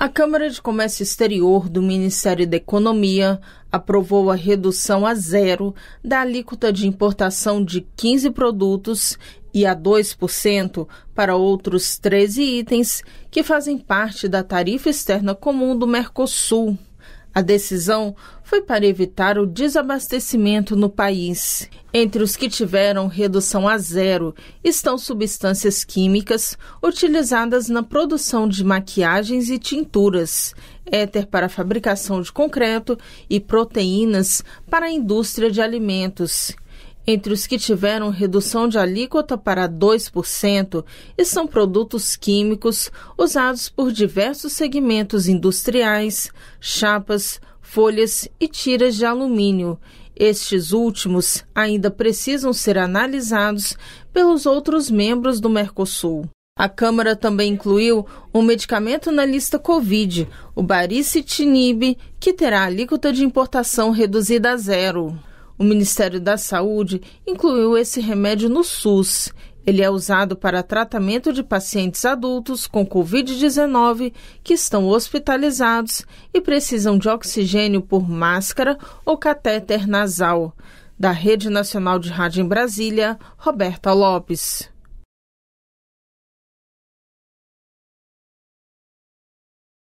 A Câmara de Comércio Exterior do Ministério da Economia aprovou a redução a zero da alíquota de importação de 15 produtos e a 2% para outros 13 itens que fazem parte da tarifa externa comum do Mercosul. A decisão foi para evitar o desabastecimento no país. Entre os que tiveram redução a zero estão substâncias químicas utilizadas na produção de maquiagens e tinturas, éter para a fabricação de concreto e proteínas para a indústria de alimentos entre os que tiveram redução de alíquota para 2% e são produtos químicos usados por diversos segmentos industriais, chapas, folhas e tiras de alumínio. Estes últimos ainda precisam ser analisados pelos outros membros do Mercosul. A Câmara também incluiu um medicamento na lista Covid, o baricitinib, que terá alíquota de importação reduzida a zero. O Ministério da Saúde incluiu esse remédio no SUS. Ele é usado para tratamento de pacientes adultos com Covid-19 que estão hospitalizados e precisam de oxigênio por máscara ou catéter nasal. Da Rede Nacional de Rádio em Brasília, Roberta Lopes.